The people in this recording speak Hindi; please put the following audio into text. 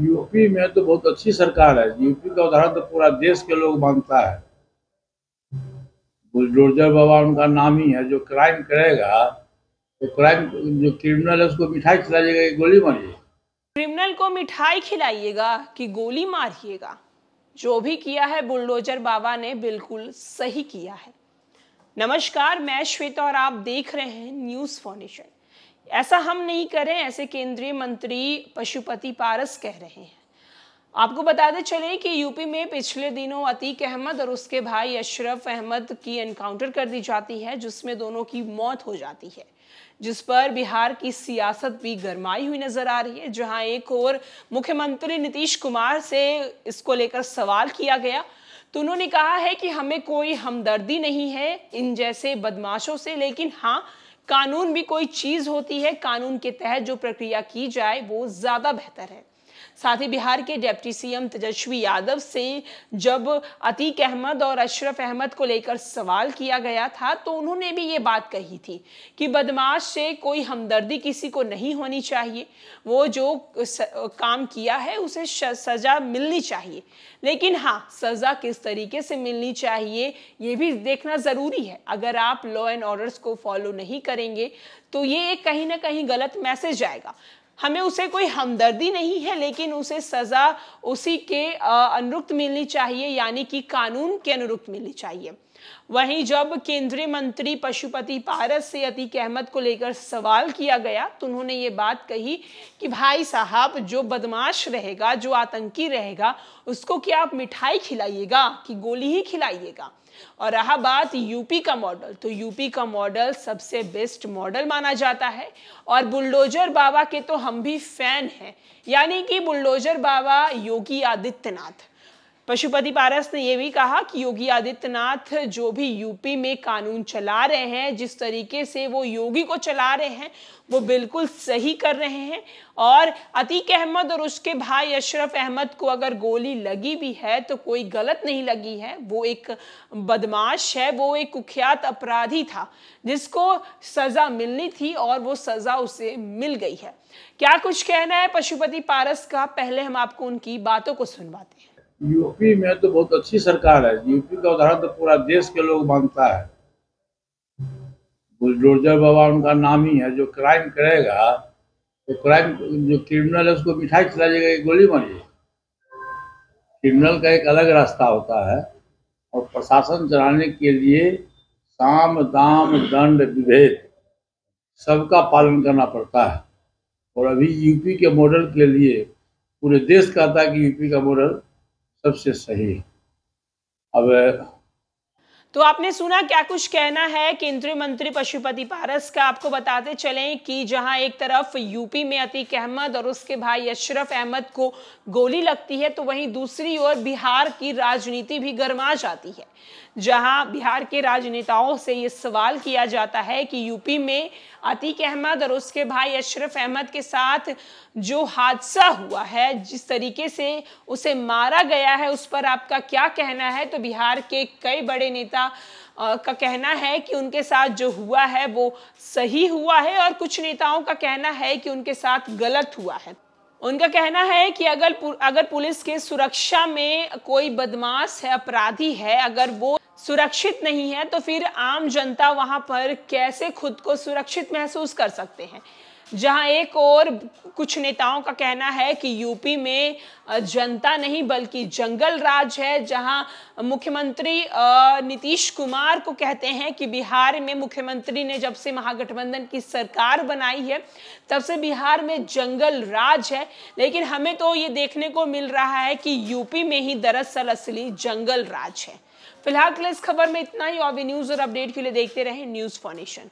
यूपी में तो बहुत अच्छी सरकार है यूपी का उदाहरण तो पूरा देश के लोग मानता है बुलडोजर बाबा उनका नाम ही है जो क्राइम करेगा तो क्राइम जो क्रिमिनल है उसको मिठाई खिलाइएगा कि गोली मारिए क्रिमिनल को मिठाई खिलाइएगा कि गोली मारिएगा जो भी किया है बुलडोजर बाबा ने बिल्कुल सही किया है नमस्कार मैं श्वेता और आप देख रहे हैं न्यूज फाउंडेशन ऐसा हम नहीं करें ऐसे केंद्रीय मंत्री पशुपति पारस कह रहे हैं आपको बताते चले कि यूपी में पिछले दिनों अतीक अहमद और उसके भाई अशरफ अहमद की एनकाउंटर कर दी जाती है जिसमें दोनों की मौत हो जाती है जिस पर बिहार की सियासत भी गरमाई हुई नजर आ रही है जहां एक और मुख्यमंत्री नीतीश कुमार से इसको लेकर सवाल किया गया तो उन्होंने कहा है कि हमें कोई हमदर्दी नहीं है इन जैसे बदमाशों से लेकिन हाँ कानून भी कोई चीज होती है कानून के तहत जो प्रक्रिया की जाए वो ज्यादा बेहतर है साथ ही बिहार के डेप्टी सीएम तेजस्वी यादव से जब अतीक अहमद और अशरफ अहमद को लेकर सवाल किया गया था तो उन्होंने भी ये बात कही थी कि बदमाश से कोई हमदर्दी किसी को नहीं होनी चाहिए वो जो काम किया है उसे सजा मिलनी चाहिए लेकिन हाँ सजा किस तरीके से मिलनी चाहिए ये भी देखना ज़रूरी है अगर आप लॉ एंड ऑर्डर्स को फॉलो नहीं करेंगे तो ये एक कहीं ना कहीं गलत मैसेज आएगा हमें उसे कोई हमदर्दी नहीं है लेकिन उसे सज़ा उसी के अनुरुक्त मिलनी चाहिए यानी कि कानून के अनुरुक्त मिलनी चाहिए वहीं जब केंद्रीय मंत्री पशुपति पारस से अतीक अहमद को लेकर सवाल किया गया तो उन्होंने ये बात कही कि भाई साहब जो बदमाश रहेगा जो आतंकी रहेगा उसको क्या आप मिठाई खिलाइएगा कि गोली ही खिलाइएगा और रहा बात यूपी का मॉडल तो यूपी का मॉडल सबसे बेस्ट मॉडल माना जाता है और बुलडोजर बाबा के तो हम भी फैन हैं यानी कि बुलडोजर बाबा योगी आदित्यनाथ पशुपति पारस ने यह भी कहा कि योगी आदित्यनाथ जो भी यूपी में कानून चला रहे हैं जिस तरीके से वो योगी को चला रहे हैं वो बिल्कुल सही कर रहे हैं और अतीक अहमद और उसके भाई अशरफ अहमद को अगर गोली लगी भी है तो कोई गलत नहीं लगी है वो एक बदमाश है वो एक कुख्यात अपराधी था जिसको सजा मिलनी थी और वो सजा उसे मिल गई है क्या कुछ कहना है पशुपति पारस का पहले हम आपको उनकी बातों को सुनवाते हैं यूपी में तो बहुत अच्छी सरकार है यूपी का उदाहरण तो पूरा देश के लोग मानता है बुलडोजर बाबा उनका नाम ही है जो क्राइम करेगा तो क्राइम जो क्रिमिनल है उसको मिठाई खिला जाएगा गोली मारिए क्रिमिनल का एक अलग रास्ता होता है और प्रशासन चलाने के लिए साम दाम दंड विभेद सबका पालन करना पड़ता है और अभी यूपी के मॉडल के लिए पूरे देश कहता है कि यूपी का मॉडल सबसे सही अब तो आपने सुना क्या कुछ कहना है केंद्रीय मंत्री पशुपति पारस का आपको बताते चलें कि जहां एक तरफ यूपी में अतीक अहमद और उसके भाई अशरफ अहमद को गोली लगती है तो वहीं दूसरी ओर बिहार की राजनीति भी गर्मा जाती है जहां बिहार के राजनेताओं से ये सवाल किया जाता है कि यूपी में अतीक अहमद और उसके भाई अशरफ अहमद के साथ जो हादसा हुआ है जिस तरीके से उसे मारा गया है उस पर आपका क्या कहना है तो बिहार के कई बड़े नेता वगैरह का कहना है कि उनके साथ जो हुआ है वो सही हुआ है और कुछ नेताओं का कहना है कि उनके साथ गलत हुआ है उनका कहना है कि अगर अगर पुलिस के सुरक्षा में कोई बदमाश है अपराधी है अगर वो सुरक्षित नहीं है तो फिर आम जनता वहां पर कैसे खुद को सुरक्षित महसूस कर सकते हैं जहां एक और कुछ नेताओं का कहना है कि यूपी में जनता नहीं बल्कि जंगल राज है जहां मुख्यमंत्री नीतीश कुमार को कहते हैं कि बिहार में मुख्यमंत्री ने जब से महागठबंधन की सरकार बनाई है तब से बिहार में जंगल राज है लेकिन हमें तो ये देखने को मिल रहा है कि यूपी में ही दरअसल असली जंगल राज है फिलहाल के लिए इस खबर में इतना ही और भी न्यूज और अपडेट के लिए देखते रहे न्यूज फॉर्नेशन